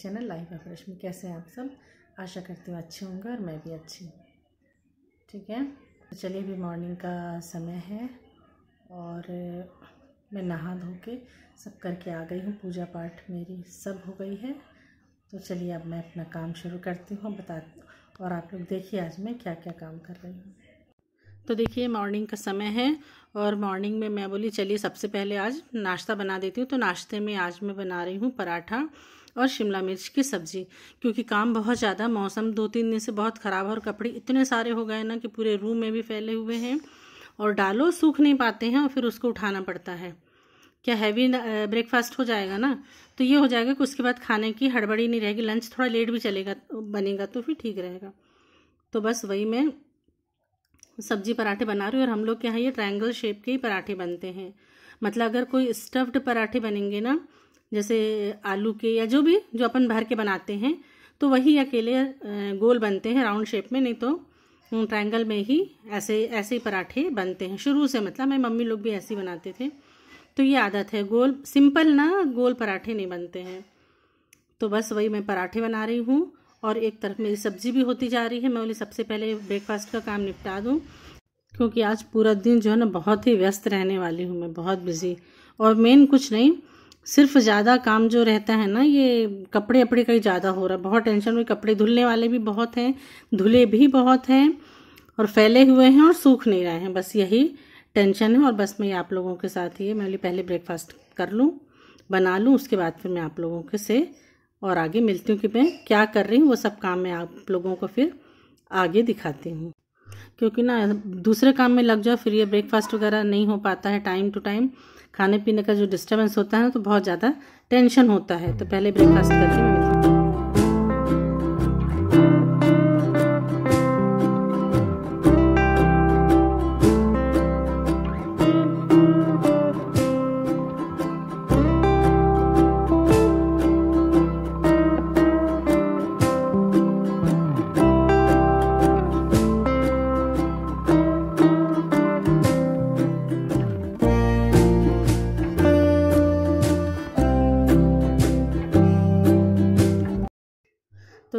channel life of में कैसे हैं आप सब आशा करती हूँ अच्छे होंगे और मैं भी अच्छी हूँ ठीक है तो चलिए अभी मॉर्निंग का समय है और मैं नहा धो के सब करके आ गई हूँ पूजा पाठ मेरी सब हो गई है तो चलिए अब मैं अपना काम शुरू करती हूँ बता और आप लोग देखिए आज मैं क्या क्या काम कर रही हूँ तो देखिए मॉर्निंग का समय है और मॉर्निंग में मैं बोली चलिए सबसे पहले आज नाश्ता बना देती हूँ तो नाश्ते में आज मैं बना रही हूँ पराठा और शिमला मिर्च की सब्ज़ी क्योंकि काम बहुत ज़्यादा मौसम दो तीन दिन से बहुत ख़राब है और कपड़े इतने सारे हो गए ना कि पूरे रूम में भी फैले हुए हैं और डालो सूख नहीं पाते हैं और फिर उसको उठाना पड़ता है क्या हैवी ब्रेकफास्ट हो जाएगा ना तो ये हो जाएगा कि उसके बाद खाने की हड़बड़ी नहीं रहेगी लंच थोड़ा लेट भी चलेगा बनेगा तो फिर ठीक रहेगा तो बस वही मैं सब्जी पराठे बना रही हूँ और हम लोग के यहाँ ये ट्रायंगल शेप के ही पराठे बनते हैं मतलब अगर कोई स्टफ्ड पराठे बनेंगे ना जैसे आलू के या जो भी जो अपन भर के बनाते हैं तो वही अकेले गोल बनते हैं राउंड शेप में नहीं तो ट्रायंगल में ही ऐसे ऐसे ही पराठे बनते हैं शुरू से मतलब मेरी मम्मी लोग भी ऐसे ही बनाते थे तो ये आदत है गोल सिंपल ना गोल पराठे नहीं बनते हैं तो बस वही मैं पराठे बना रही हूँ और एक तरफ मेरी सब्जी भी होती जा रही है मैं बोली सबसे पहले ब्रेकफास्ट का काम निपटा दूँ क्योंकि आज पूरा दिन जो है ना बहुत ही व्यस्त रहने वाली हूँ मैं बहुत बिज़ी और मेन कुछ नहीं सिर्फ ज़्यादा काम जो रहता है ना ये कपड़े अपड़े का ही ज़्यादा हो रहा है बहुत टेंशन में कपड़े धुलने वाले भी बहुत हैं धुले भी बहुत हैं और फैले हुए हैं और सूख नहीं रहे हैं बस यही टेंशन है और बस मैं आप लोगों के साथ ही मैं पहले ब्रेकफास्ट कर लूँ बना लूँ उसके बाद फिर मैं आप लोगों के से और आगे मिलती हूँ कि मैं क्या कर रही हूँ वो सब काम मैं आप लोगों को फिर आगे दिखाती हूँ क्योंकि ना दूसरे काम में लग जाओ फिर ये ब्रेकफास्ट वगैरह नहीं हो पाता है टाइम टू टाइम खाने पीने का जो डिस्टर्बेंस होता है ना तो बहुत ज़्यादा टेंशन होता है तो पहले ब्रेकफास्ट करके मैं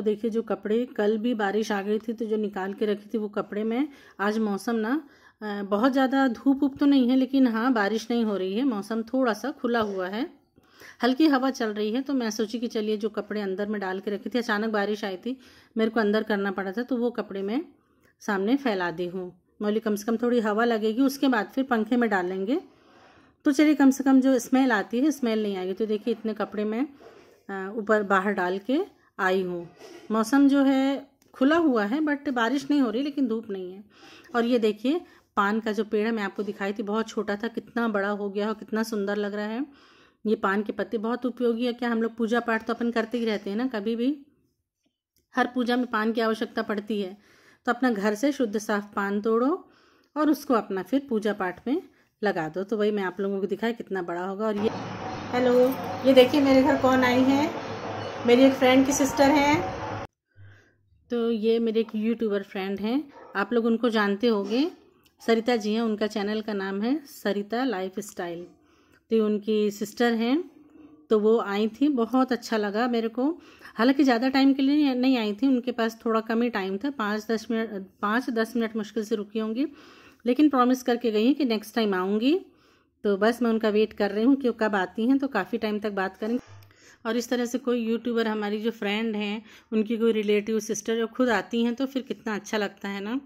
देखिए जो कपड़े कल भी बारिश आ गई थी तो जो निकाल के रखी थी वो कपड़े में आज मौसम ना बहुत ज़्यादा धूप उप तो नहीं है लेकिन हाँ बारिश नहीं हो रही है मौसम थोड़ा सा खुला हुआ है हल्की हवा चल रही है तो मैं सोची कि चलिए जो कपड़े अंदर में डाल के रखी थी अचानक बारिश आई थी मेरे को अंदर करना पड़ा था तो वो कपड़े मैं सामने फैला दी हूँ मौली कम से कम थोड़ी हवा लगेगी उसके बाद फिर पंखे में डालेंगे तो चलिए कम से कम जो स्मेल आती है स्मेल नहीं आएगी तो देखिए इतने कपड़े मैं ऊपर बाहर डाल के आई हूँ मौसम जो है खुला हुआ है बट बारिश नहीं हो रही लेकिन धूप नहीं है और ये देखिए पान का जो पेड़ है मैं आपको दिखाई थी बहुत छोटा था कितना बड़ा हो गया और कितना सुंदर लग रहा है ये पान के पत्ते बहुत उपयोगी है क्या हम लोग पूजा पाठ तो अपन करते ही रहते हैं ना कभी भी हर पूजा में पान की आवश्यकता पड़ती है तो अपना घर से शुद्ध साफ पान तोड़ो और उसको अपना फिर पूजा पाठ में लगा दो तो वही मैं आप लोगों को दिखाया कितना बड़ा होगा और ये हेलो ये देखिए मेरे घर कौन आई है मेरी एक फ्रेंड की सिस्टर हैं तो ये मेरे एक यूट्यूबर फ्रेंड हैं आप लोग उनको जानते होंगे सरिता जी हैं उनका चैनल का नाम है सरिता लाइफ स्टाइल तो ये उनकी सिस्टर हैं तो वो आई थी बहुत अच्छा लगा मेरे को हालांकि ज़्यादा टाइम के लिए नहीं आई थी उनके पास थोड़ा कम ही टाइम था पाँच दस मिनट पाँच दस मिनट मुश्किल से रुकी होंगी लेकिन प्रॉमिस करके गई हैं कि नेक्स्ट टाइम आऊँगी तो बस मैं उनका वेट कर रही हूँ कि वो कब आती हैं तो काफ़ी टाइम तक बात करेंगे और इस तरह से कोई यूट्यूबर हमारी जो फ्रेंड हैं उनकी कोई रिलेटिव सिस्टर जो खुद आती हैं तो फिर कितना अच्छा लगता है ना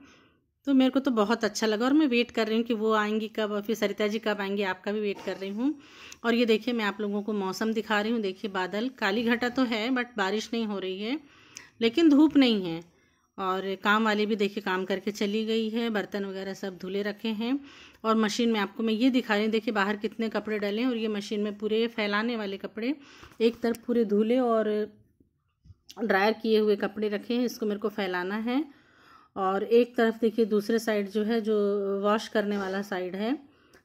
तो मेरे को तो बहुत अच्छा लगा और मैं वेट कर रही हूँ कि वो आएंगी कब और फिर सरिता जी कब आएंगी आपका भी वेट कर रही हूँ और ये देखिए मैं आप लोगों को मौसम दिखा रही हूँ देखिए बादल काली घटा तो है बट बारिश नहीं हो रही है लेकिन धूप नहीं है और काम वाली भी देखिए काम करके चली गई है बर्तन वगैरह सब धुले रखे हैं और मशीन में आपको मैं ये दिखा रही हूँ देखिए बाहर कितने कपड़े डले और ये मशीन में पूरे फैलाने वाले कपड़े एक तरफ पूरे धुले और ड्रायर किए हुए कपड़े रखे हैं इसको मेरे को फैलाना है और एक तरफ देखिए दूसरे साइड जो है जो वॉश करने वाला साइड है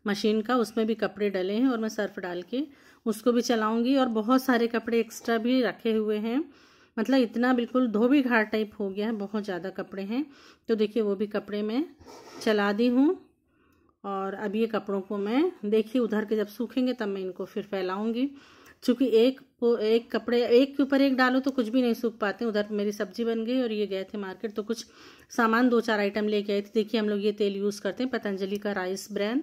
मशीन का उसमें भी कपड़े डले हैं और मैं सर्फ डाल के उसको भी चलाऊँगी और बहुत सारे कपड़े एक्स्ट्रा भी रखे हुए हैं मतलब इतना बिल्कुल धोबी घाट टाइप हो गया है बहुत ज़्यादा कपड़े हैं तो देखिए वो भी कपड़े मैं चला दी हूँ और अब ये कपड़ों को मैं देखिए उधर के जब सूखेंगे तब मैं इनको फिर फैलाऊँगी चूँकि एक एक कपड़े एक के ऊपर एक डालो तो कुछ भी नहीं सूख पाते उधर मेरी सब्जी बन गई और ये गए थे मार्केट तो कुछ सामान दो चार आइटम लेके आए थे देखिए हम लोग ये तेल यूज़ करते हैं पतंजलि का राइस ब्रैन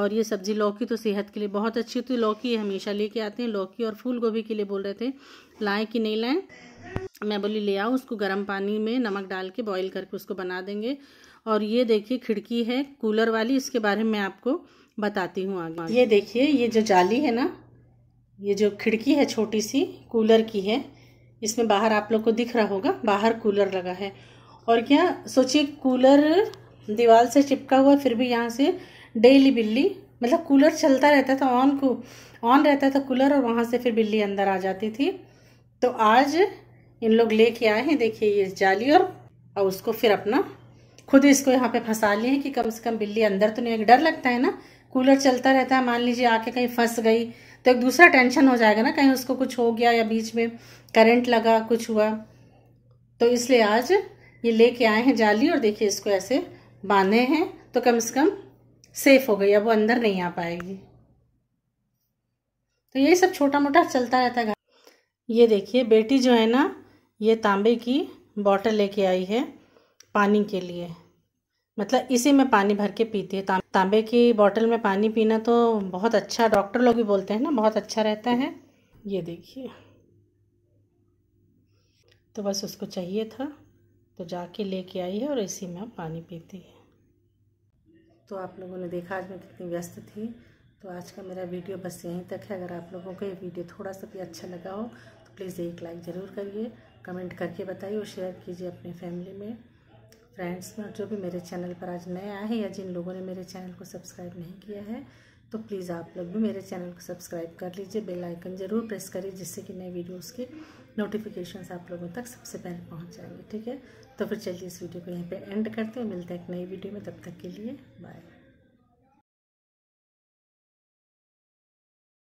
और ये सब्जी लौकी तो सेहत के लिए बहुत अच्छी होती है लौकी हमेशा लेके आते हैं लौकी और फूल गोभी के लिए बोल रहे थे लाएँ कि नहीं लाएँ मैं बोली ले आऊँ उसको गर्म पानी में नमक डाल के बॉईल करके उसको बना देंगे और ये देखिए खिड़की है कूलर वाली इसके बारे में आपको बताती हूँ आगे ये देखिए ये जो जाली है ना ये जो खिड़की है छोटी सी कूलर की है इसमें बाहर आप लोग को दिख रहा होगा बाहर कूलर लगा है और क्या सोचिए कूलर दीवार से चिपका हुआ फिर भी यहाँ से डेली बिल्ली मतलब कूलर चलता रहता था ऑन को ऑन रहता था कूलर और वहाँ से फिर बिल्ली अंदर आ जाती थी तो आज इन लोग लेके आए हैं देखिए ये जाली और और उसको फिर अपना खुद इसको यहाँ पे फंसा लिए कि कम से कम बिल्ली अंदर तो नहीं डर लगता है ना कूलर चलता रहता है मान लीजिए आके कहीं फंस गई तो एक दूसरा टेंशन हो जाएगा ना कहीं उसको कुछ हो गया या बीच में करंट लगा कुछ हुआ तो इसलिए आज ये लेके आए हैं जाली और देखिए इसको ऐसे बांधे हैं तो कम से कम सेफ हो गई अब वो अंदर नहीं आ पाएगी तो यही सब छोटा मोटा चलता रहता है ये देखिए बेटी जो है ना ये तांबे की बॉटल लेके आई है पानी के लिए मतलब इसी में पानी भर के पीती है तांबे की बॉटल में पानी पीना तो बहुत अच्छा डॉक्टर लोग भी बोलते हैं ना बहुत अच्छा रहता है ये देखिए तो बस उसको चाहिए था तो जाके लेके आई है और इसी में आप पानी पीती है तो आप लोगों ने देखा आज मैं कितनी व्यस्त थी तो आज का मेरा वीडियो बस यहीं तक है अगर आप लोगों को ये वीडियो थोड़ा सा भी अच्छा लगा हो तो प्लीज़ एक लाइक ज़रूर करिए कमेंट करके बताइए और शेयर कीजिए अपने फैमिली में फ्रेंड्स में जो भी मेरे चैनल पर आज नए आए हैं या जिन लोगों ने मेरे चैनल को सब्सक्राइब नहीं किया है तो प्लीज़ आप लोग भी मेरे चैनल को सब्सक्राइब कर लीजिए बेल आइकन ज़रूर प्रेस करिए जिससे कि नए वीडियोस की नोटिफिकेशंस आप लोगों तक सबसे पहले पहुंच जाएंगे ठीक है तो फिर चलिए इस वीडियो को यहाँ पे एंड करते हैं मिलते हैं एक नई वीडियो में तब तक के लिए बाय